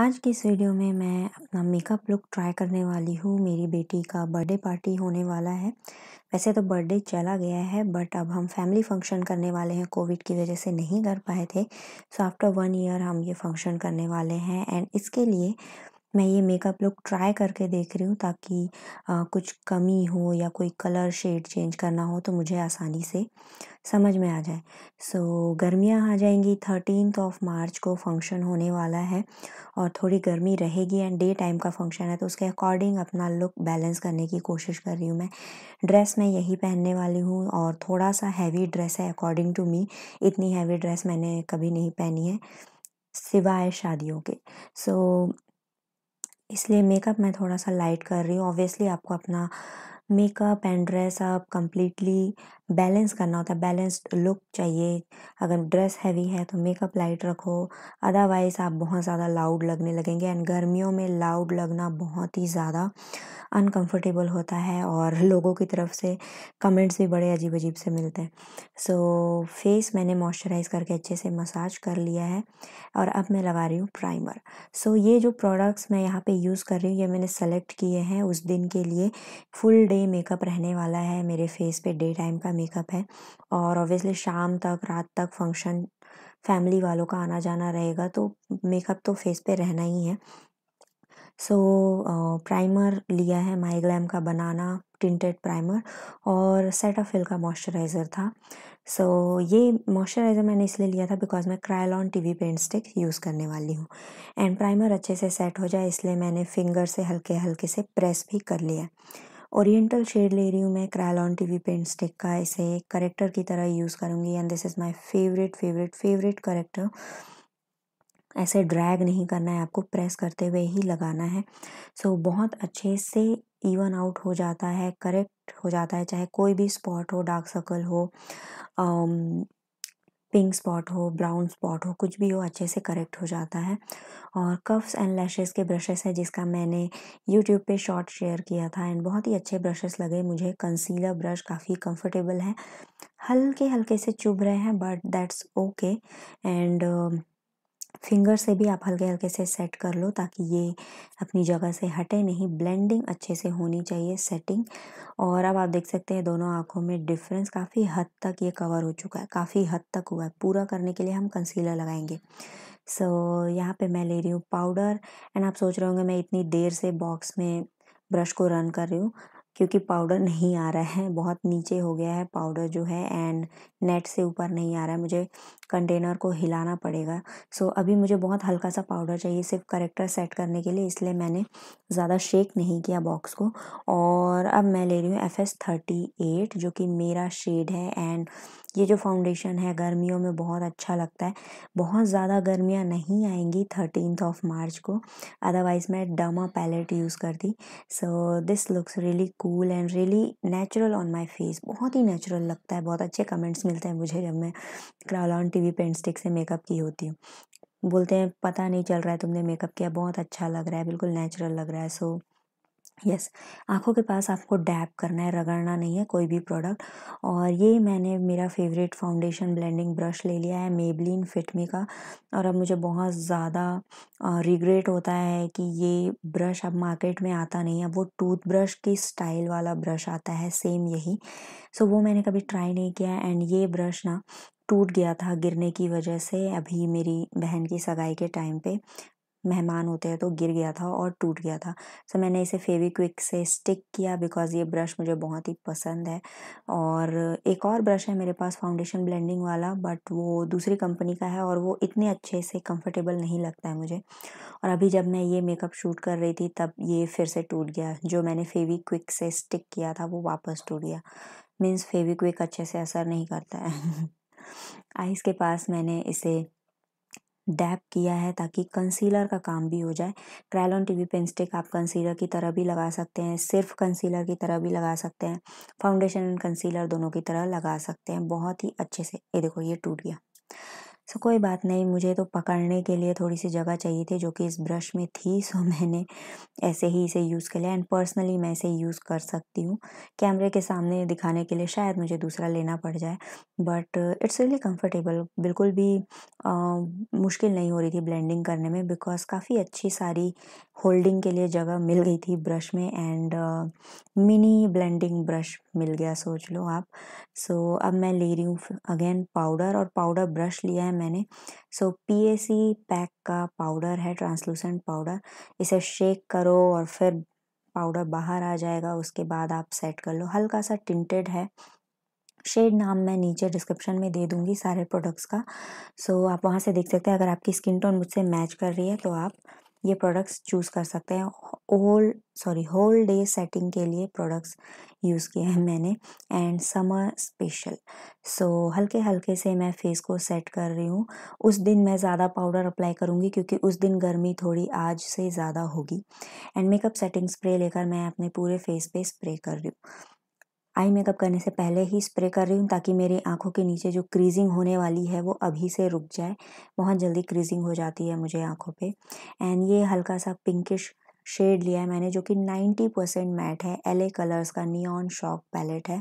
आज की इस वीडियो में मैं अपना मेकअप लुक ट्राई करने वाली हूँ मेरी बेटी का बर्थडे पार्टी होने वाला है वैसे तो बर्थडे चला गया है बट अब हम फैमिली फंक्शन करने वाले हैं कोविड की वजह से नहीं कर पाए थे सो आफ्टर वन ईयर हम ये फंक्शन करने वाले हैं एंड इसके लिए मैं ये मेकअप लुक ट्राई करके देख रही हूँ ताकि आ, कुछ कमी हो या कोई कलर शेड चेंज करना हो तो मुझे आसानी से समझ में आ जाए। सो गर्मियाँ आ जाएंगी थर्टीनथ ऑफ मार्च को फंक्शन होने वाला है और थोड़ी गर्मी रहेगी एंड डे टाइम का फंक्शन है तो उसके अकॉर्डिंग अपना लुक बैलेंस करने की कोशिश कर रही हूँ मैं। ड्रेस मैं यही पहनने वाली हूँ और थोड़ा-सा हैवी ड्रेस है अकॉर्डिंग टू मी इतनी हैवी ड्रेस मैंने कभी नहीं पहनी है, सिवाय शादियों के। सो इसलिए मेकअप मैं थोड़ा सा लाइट कर रही हूँ ऑब्वियसली आपको अपना मेकअप एंड ड्रेस आप कंप्लीटली बैलेंस करना होता है बैलेंस्ड लुक चाहिए अगर ड्रेस हैवी है तो मेकअप लाइट रखो अदरवाइज़ आप बहुत ज़्यादा लाउड लगने लगेंगे एंड गर्मियों में लाउड लगना बहुत ही ज़्यादा अनकंफर्टेबल होता है और लोगों की तरफ से कमेंट्स भी बड़े अजीब अजीब से मिलते हैं सो so, फेस मैंने मॉइस्चराइज़ करके अच्छे से मसाज कर लिया है और अब मैं लगा रही हूँ प्राइमर सो so, ये जो प्रोडक्ट्स मैं यहाँ पे यूज़ कर रही हूँ ये मैंने सेलेक्ट किए हैं उस दिन के लिए फुल डे मेकअप रहने वाला है मेरे फेस पे डे टाइम का मेकअप है और ऑब्वियसली शाम तक रात तक फंक्शन फैमिली वालों का आना जाना रहेगा तो मेकअप तो फेस पे रहना ही है सो so, प्राइमर uh, लिया है माइग्लैम का बनाना टिंटेड प्राइमर और सेटाफिल का मॉइस्चराइज़र था सो so, ये मॉइस्चराइज़र मैंने इसलिए लिया था बिकॉज मैं Kryolan T V paint stick use करने वाली हूँ एंड प्राइमर अच्छे से सेट हो जाए इसलिए मैंने फिंगर से हल्के हल्के से प्रेस भी कर लिया है ओरिएंटल शेड ले रही हूँ मैं Kryolan T V paint stick का इसे करेक्टर की तरह यूज़ करूँगी and this is my favourite favourite favourite corrector ऐसे ड्रैग नहीं करना है आपको प्रेस करते हुए ही लगाना है सो so, बहुत अच्छे से इवन आउट हो जाता है करेक्ट हो जाता है चाहे कोई भी स्पॉट हो डार्क सर्कल हो um, पिंक स्पॉट हो ब्राउन स्पॉट हो कुछ भी हो अच्छे से करेक्ट हो जाता है और कफ्स एंड लैशेस के ब्रशेस हैं जिसका मैंने यूट्यूब पे शॉर्ट शेयर किया था एंड बहुत ही अच्छे ब्रशेस लगे मुझे कंसीलर ब्रश काफ़ी कंफर्टेबल है हल्के हल्के से चुभ रहे हैं but that's okay and finger से भी आप हल्के हल्के से सेट कर लो ताकि ये अपनी जगह से हटे नहीं ब्लेंडिंग अच्छे से होनी चाहिए सेटिंग और अब आप देख सकते हैं दोनों आँखों में डिफरेंस काफ़ी हद तक ये कवर हो चुका है काफ़ी हद तक हुआ है पूरा करने के लिए हम कंसीलर लगाएंगे सो so, यहाँ पे मैं ले रही हूँ पाउडर एंड आप सोच रहे होंगे मैं इतनी देर से बॉक्स में ब्रश को रन कर रही हूँ क्योंकि पाउडर नहीं आ रहा है बहुत नीचे हो गया है पाउडर जो है एंड नेट से ऊपर नहीं आ रहा है मुझे कंटेनर को हिलाना पड़ेगा सो अभी मुझे बहुत हल्का सा पाउडर चाहिए सिर्फ करेक्टर सेट करने के लिए इसलिए मैंने ज़्यादा शेक नहीं किया बॉक्स को और अब मैं ले रही हूँ एफ़ एस थर्टी एट जो कि मेरा शेड है एंड ये जो फाउंडेशन है गर्मियों में बहुत अच्छा लगता है बहुत ज़्यादा गर्मियाँ नहीं आएंगी थर्टीन ऑफ मार्च को अदरवाइज़ मैं डमा पैलेट यूज़ करती so this looks really cool and really natural on my face बहुत ही नेचुरल लगता है बहुत अच्छे कमेंट्स में मिलते हैं मुझे जब मैं Kryolan T V paint stick से मेकअप की होती हूँ बोलते हैं पता नहीं चल रहा है तुमने मेकअप किया बहुत अच्छा लग रहा है बिल्कुल नेचुरल लग रहा है सो यस आँखों के पास आपको डैप करना है रगड़ना नहीं है कोई भी प्रोडक्ट और ये मैंने मेरा फेवरेट फाउंडेशन ब्लेंडिंग ब्रश ले लिया है मेबलिन फिटमी का और अब मुझे बहुत ज़्यादा रिग्रेट होता है कि ये ब्रश अब मार्केट में आता नहीं है वो टूथब्रश की स्टाइल वाला ब्रश आता है सेम यही सो वो मैंने कभी ट्राई नहीं किया एंड ये ब्रश ना टूट गया था गिरने की वजह से अभी मेरी बहन की सगाई के टाइम पे मेहमान होते हैं तो गिर गया था और टूट गया था सो तो मैंने इसे फेविक्विक से स्टिक किया बिकॉज़ ये ब्रश मुझे बहुत ही पसंद है और एक और ब्रश है मेरे पास फाउंडेशन ब्लेंडिंग वाला बट वो दूसरी कंपनी का है और वो इतने अच्छे से कंफर्टेबल नहीं लगता है मुझे और अभी जब मैं ये मेकअप शूट कर रही थी तब ये फिर से टूट गया जो मैंने फेविक्विक से स्टिक किया था वो वापस टूट गया मीन्स फेविक्विक अच्छे से असर नहीं करता है आइस के पास मैंने इसे डैप किया है ताकि कंसीलर का काम भी हो जाए क्रैलॉन टीवी पेन स्टिक आप कंसीलर की तरह भी लगा सकते हैं सिर्फ कंसीलर की तरह भी लगा सकते हैं फाउंडेशन एंड कंसीलर दोनों की तरह लगा सकते हैं बहुत ही अच्छे से ये देखो ये टूट गया सो कोई बात नहीं मुझे तो पकड़ने के लिए थोड़ी सी जगह चाहिए थी जो कि इस ब्रश में थी सो मैंने ऐसे ही इसे यूज़ कर लिया एंड पर्सनली मैं इसे यूज़ कर सकती हूँ कैमरे के सामने दिखाने के लिए शायद मुझे दूसरा लेना पड़ जाए बट इट्स रियली कंफर्टेबल बिल्कुल भी आ, मुश्किल नहीं हो रही थी ब्लेंडिंग करने में बिकॉज काफ़ी अच्छी सारी होल्डिंग के लिए जगह मिल गई थी ब्रश में एंड मिनी ब्लेंडिंग ब्रश मिल गया सोच लो आप सो so, अब मैं ले रही हूँ अगेन पाउडर और पाउडर ब्रश लिया है मैंने सो पी पैक का पाउडर है ट्रांसलूसेंट पाउडर इसे शेक करो और फिर पाउडर बाहर आ जाएगा उसके बाद आप सेट कर लो हल्का सा टिंटेड है शेड नाम मैं नीचे डिस्क्रिप्शन में दे दूंगी सारे प्रोडक्ट्स का सो so, आप वहाँ से देख सकते हैं अगर आपकी स्किन टोन मुझसे मैच कर रही है तो आप ये प्रोडक्ट्स चूज़ कर सकते हैं whole sorry whole day setting के लिए प्रोडक्ट्स यूज़ किया है मैंने एंड समर स्पेशल सो हल्के हल्के से मैं फेस को सेट कर रही हूँ उस दिन मैं ज़्यादा पाउडर अप्लाई करूँगी क्योंकि उस दिन गर्मी थोड़ी आज से ज़्यादा होगी एंड मेकअप सेटिंग स्प्रे लेकर मैं अपने पूरे फेस पे स्प्रे कर रही हूँ आई मेकअप करने से पहले ही स्प्रे कर रही हूँ ताकि मेरी आँखों के नीचे जो क्रीजिंग होने वाली है वो अभी से रुक जाए बहुत जल्दी क्रीजिंग हो जाती है मुझे आँखों पे एंड ये हल्का सा पिंकिश शेड लिया है मैंने जो कि 90 परसेंट मैट है एल कलर्स का नियॉन शॉक पैलेट है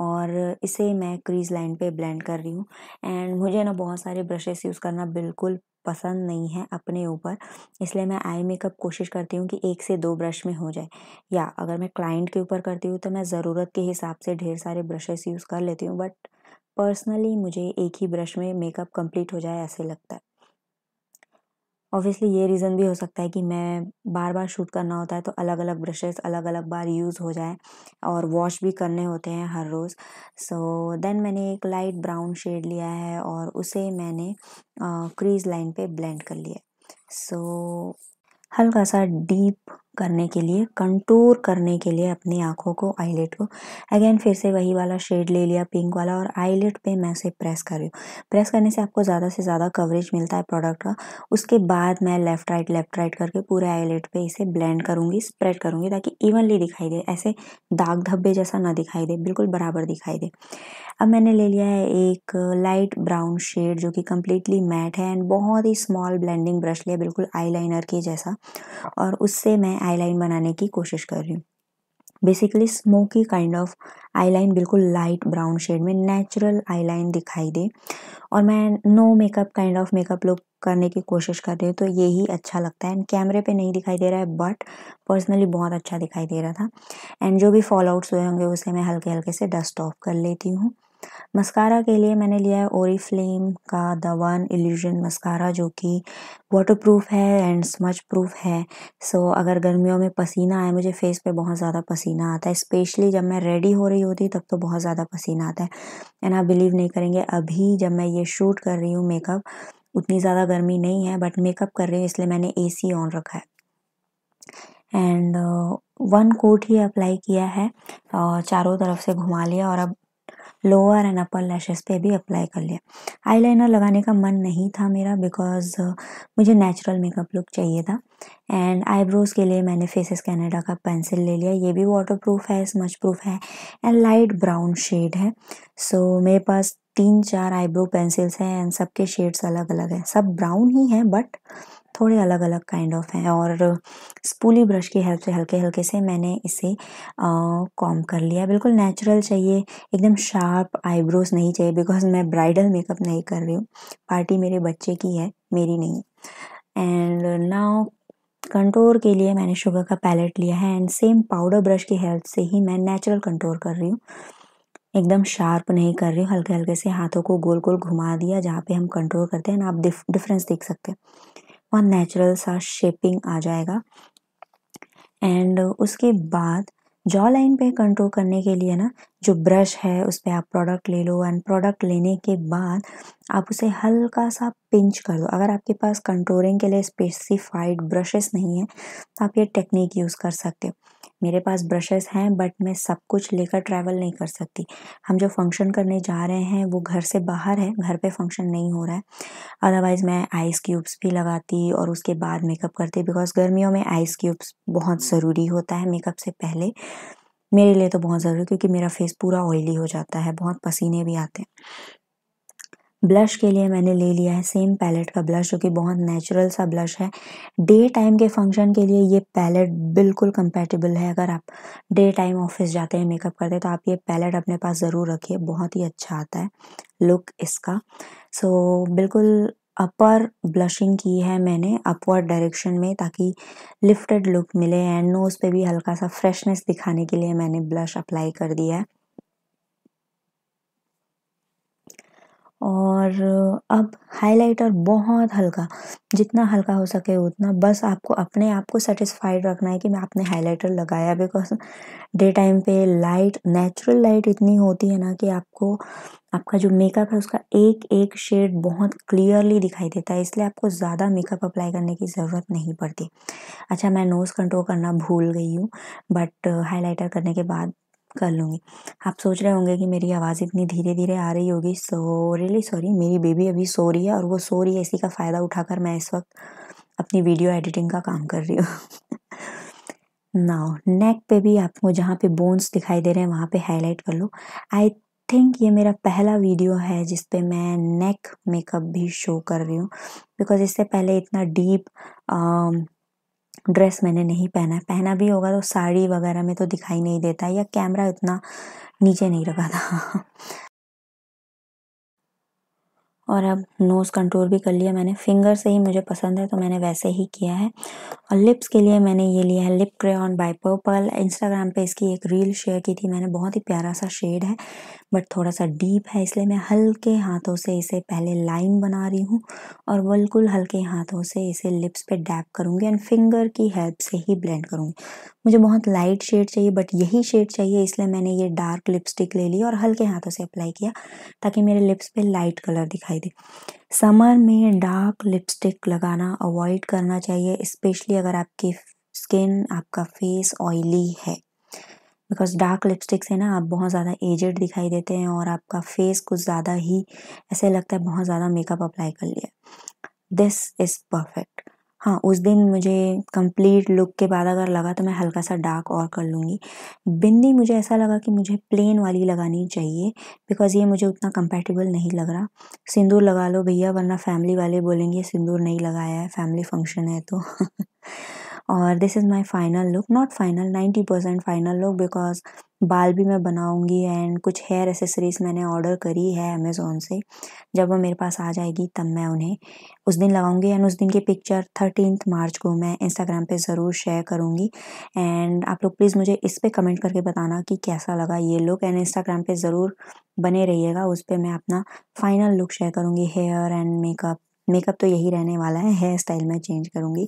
और इसे मैं क्रीज लाइन पे ब्लेंड कर रही हूँ एंड मुझे ना बहुत सारे ब्रशेस यूज़ करना बिल्कुल पसंद नहीं है अपने ऊपर इसलिए मैं आई मेकअप कोशिश करती हूँ कि एक से दो ब्रश में हो जाए या अगर मैं क्लाइंट के ऊपर करती हूँ तो मैं ज़रूरत के हिसाब से ढेर सारे ब्रशेस यूज़ कर लेती हूँ बट पर्सनली मुझे एक ही ब्रश में मेकअप कंप्लीट हो जाए ऐसे लगता है ऑब्वियसली ये रीज़न भी हो सकता है कि मैं बार बार शूट करना होता है तो अलग अलग ब्रशेस अलग अलग बार यूज़ हो जाए और वॉश भी करने होते हैं हर रोज़ सो देन मैंने एक लाइट ब्राउन शेड लिया है और उसे मैंने क्रीज लाइन पे ब्लेंड कर लिया सो so, हल्का सा डीप करने के लिए कंटूर करने के लिए अपनी आंखों को आईलेट को अगेन फिर से वही वाला शेड ले लिया पिंक वाला और आईलेट पे मैं से प्रेस कर रही हूँ प्रेस करने से आपको ज़्यादा से ज़्यादा कवरेज मिलता है प्रोडक्ट का उसके बाद मैं लेफ़्ट राइट लेफ़्ट राइट करके पूरे आईलेट पे इसे ब्लेंड करूँगी स्प्रेड करूँगी ताकि इवनली दिखाई दे ऐसे दाग धब्बे जैसा ना दिखाई दे बिल्कुल बराबर दिखाई दे अब मैंने ले लिया है एक लाइट ब्राउन शेड जो कि कम्प्लीटली मैट है एंड बहुत ही स्मॉल ब्लेंडिंग ब्रश लिया बिल्कुल लाइनर के जैसा और उससे मैं आईलाइन बनाने की कोशिश कर रही हूँ basically smoky kind of eyeline बिल्कुल लाइट ब्राउन शेड में नेचुरल आईलाइन दिखाई दे और मैं no makeup kind of makeup look करने की कोशिश कर रही हूँ तो यही अच्छा लगता है एंड कैमरे पे नहीं दिखाई दे रहा है बट पर्सनली बहुत अच्छा दिखाई दे रहा था एंड जो भी फॉलोआउट्स हुए होंगे उसे मैं हल्के हल्के से डस्ट ऑफ कर लेती हूँ मस्कारा के लिए मैंने लिया है फ्लेम का द वन इल्यूजन मस्कारा जो कि वाटरप्रूफ है एंड स्मच प्रूफ है सो so, अगर गर्मियों में पसीना आए मुझे फेस पे बहुत ज़्यादा पसीना आता है स्पेशली जब मैं रेडी हो रही होती तब तो बहुत ज़्यादा पसीना आता है एंड आप बिलीव नहीं करेंगे अभी जब मैं ये शूट कर रही हूँ मेकअप उतनी ज़्यादा गर्मी नहीं है बट मेकअप कर रही हूँ इसलिए मैंने ए ऑन रखा है एंड वन कोट ही अप्लाई किया है और चारों तरफ से घुमा लिया और अब लोअर एंड अपर लैशेज़ पे भी अप्लाई कर लिया आईलाइनर लगाने का मन नहीं था मेरा बिकॉज uh, मुझे नेचुरल मेकअप लुक चाहिए था एंड आईब्रोज़ के लिए मैंने फेसेस कैनेडा का पेंसिल ले लिया ये भी वाटर प्रूफ है स्मच प्रूफ है एंड लाइट ब्राउन शेड है सो so, मेरे पास तीन चार आईब्रो पेंसिल्स हैं एंड सबके शेड्स अलग अलग हैं सब ब्राउन ही हैं बट थोड़े अलग अलग काइंड ऑफ हैं और स्पूली ब्रश की हेल्प से हल्के हल्के से मैंने इसे कॉम कर लिया बिल्कुल नेचुरल चाहिए एकदम शार्प आईब्रोज नहीं चाहिए बिकॉज मैं ब्राइडल मेकअप नहीं कर रही हूँ पार्टी मेरे बच्चे की है मेरी नहीं एंड नाउ कंटोर के लिए मैंने शुगर का पैलेट लिया है एंड सेम पाउडर ब्रश की हेल्प से ही मैं नेचुरल कंटोर कर रही हूँ एकदम शार्प नहीं कर रही हूँ हल्के हल्के से हाथों को गोल गोल घुमा दिया जहाँ पे हम कंट्रोल करते हैं ना आप डिफ, डिफरेंस देख सकते हैं और नेचुरल सा शेपिंग आ जाएगा एंड उसके बाद जॉ लाइन पे कंट्रोल करने के लिए ना जो ब्रश है उस पर आप प्रोडक्ट ले लो एंड प्रोडक्ट लेने के बाद आप उसे हल्का सा पिंच कर दो अगर आपके पास कंट्रोलिंग के लिए स्पेसिफाइड ब्रशेस नहीं है तो आप ये टेक्निक यूज़ कर सकते हो मेरे पास ब्रशेस हैं बट मैं सब कुछ लेकर ट्रैवल नहीं कर सकती हम जो फंक्शन करने जा रहे हैं वो घर से बाहर है घर पे फंक्शन नहीं हो रहा है अदरवाइज़ मैं आइस क्यूब्स भी लगाती और उसके बाद मेकअप करती बिकॉज गर्मियों में आइस क्यूब्स बहुत ज़रूरी होता है मेकअप से पहले मेरे लिए तो बहुत ज़रूरी क्योंकि मेरा फेस पूरा ऑयली हो जाता है बहुत पसीने भी आते हैं ब्लश के लिए मैंने ले लिया है सेम पैलेट का ब्लश जो कि बहुत नेचुरल सा ब्लश है डे टाइम के फंक्शन के लिए ये पैलेट बिल्कुल कंपेटेबल है अगर आप डे टाइम ऑफिस जाते हैं मेकअप करते हैं तो आप ये पैलेट अपने पास ज़रूर रखिए बहुत ही अच्छा आता है लुक इसका सो so, बिल्कुल अपर ब्लशिंग की है मैंने अपवर्ड डायरेक्शन में ताकि लिफ्टेड लुक मिले एंड नोज़ पे भी हल्का सा फ्रेशनेस दिखाने के लिए मैंने ब्लश अप्लाई कर दिया है और अब हाइलाइटर बहुत हल्का जितना हल्का हो सके उतना बस आपको अपने आप को सेटिस्फाइड रखना है कि मैं आपने हाइलाइटर लगाया बिकॉज डे टाइम पे लाइट नेचुरल लाइट इतनी होती है ना कि आपको आपका जो मेकअप है उसका एक एक शेड बहुत क्लियरली दिखाई देता है इसलिए आपको ज़्यादा मेकअप अप्लाई करने की ज़रूरत नहीं पड़ती अच्छा मैं नोज़ कंट्रोल करना भूल गई हूँ बट हाईलाइटर करने के बाद कर लूँगी आप सोच रहे होंगे कि मेरी आवाज़ इतनी धीरे धीरे आ रही होगी सो रियली सॉरी मेरी बेबी अभी सो रही है और वो सो रही है इसी का फ़ायदा उठाकर मैं इस वक्त अपनी वीडियो एडिटिंग का काम कर रही हूँ नाउ नेक पे भी आपको जहाँ पे बोन्स दिखाई दे रहे हैं वहाँ पे हाईलाइट कर लो आई थिंक ये मेरा पहला वीडियो है जिस पे मैं नेक मेकअप भी शो कर रही हूँ बिकॉज़ इससे पहले इतना डीप ड्रेस मैंने नहीं पहना है पहना भी होगा तो साड़ी वगैरह में तो दिखाई नहीं देता या कैमरा इतना नीचे नहीं रखा था और अब नोज़ कंट्रोल भी कर लिया मैंने फिंगर से ही मुझे पसंद है तो मैंने वैसे ही किया है और लिप्स के लिए मैंने ये लिया है lip crayon by Purplle Instagram पे इसकी एक रील शेयर की थी मैंने बहुत ही प्यारा सा शेड है बट थोड़ा सा डीप है इसलिए मैं हल्के हाथों से इसे पहले लाइन बना रही हूँ और बिल्कुल हल्के हाथों से इसे लिप्स पे डैप करूँगी एंड फिंगर की हेल्प से ही ब्लेंड करूँगी मुझे बहुत लाइट शेड चाहिए बट यही शेड चाहिए इसलिए मैंने ये डार्क लिपस्टिक ले ली और हल्के हाथों से अप्लाई किया ताकि मेरे लिप्स पर लाइट कलर दिखाई दिखाई दे समर में डार्क लिपस्टिक लगाना अवॉइड करना चाहिए स्पेशली अगर आपकी स्किन आपका फेस ऑयली है बिकॉज डार्क लिपस्टिक से ना आप बहुत ज़्यादा एजेड दिखाई देते हैं और आपका फेस कुछ ज़्यादा ही ऐसे लगता है बहुत ज़्यादा मेकअप अप्लाई कर लिया दिस इज़ परफेक्ट हाँ, उस दिन मुझे कंप्लीट लुक के बाद अगर लगा तो मैं हल्का-सा डार्क और कर लूँगी। बिंदी मुझे ऐसा लगा कि मुझे प्लेन वाली लगानी चाहिए बिकॉज़ ये मुझे उतना कंपेटेबल नहीं लग रहा। सिंदूर लगा लो भैया वरना फ़ैमिली वाले बोलेंगे सिंदूर नहीं लगाया है, फ़ैमिली फंक्शन है तो। और this is my final look not final ninety percent final look because बाल भी मैं बनाऊंगी एंड कुछ हेयर एसेसरीज मैंने ऑर्डर करी है अमेज़ोन से जब वो मेरे पास आ जाएगी तब मैं उन्हें उस दिन लगाऊंगी एंड उस दिन की पिक्चर थर्टीन मार्च को मैं इंस्टाग्राम पे ज़रूर शेयर करूंगी एंड आप लोग प्लीज़ मुझे इस पर कमेंट करके बताना कि कैसा लगा ये लुक एंड इंस्टाग्राम पे ज़रूर बने रहिएगा उस पर मैं अपना फाइनल लुक शेयर करूँगी हेयर एंड मेकअप मेकअप तो यही रहने वाला है हेयर स्टाइल मैं चेंज करूँगी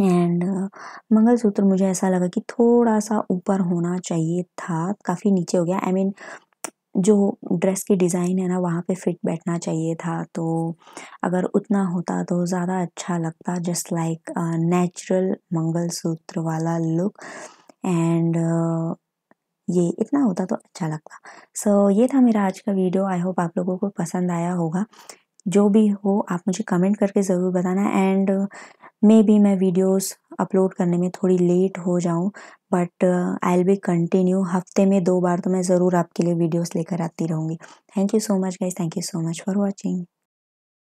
एंड uh, मंगलसूत्र मुझे ऐसा लगा कि थोड़ा सा ऊपर होना चाहिए था काफ़ी नीचे हो गया आई I मीन mean, जो ड्रेस की डिज़ाइन है ना वहाँ पे फिट बैठना चाहिए था तो अगर उतना होता तो ज़्यादा अच्छा लगता जस्ट लाइक नेचुरल मंगलसूत्र वाला लुक एंड uh, ये इतना होता तो अच्छा लगता सो so, ये था मेरा आज का वीडियो आई होप आप लोगों को पसंद आया होगा जो भी हो आप मुझे कमेंट करके ज़रूर बताना एंड मे बी मैं वीडियोस अपलोड करने में थोड़ी लेट हो जाऊं but I will be continue हफ्ते में दो बार तो मैं ज़रूर आपके लिए वीडियोस लेकर आती रहूँगी thank you so much guys thank you so much for watching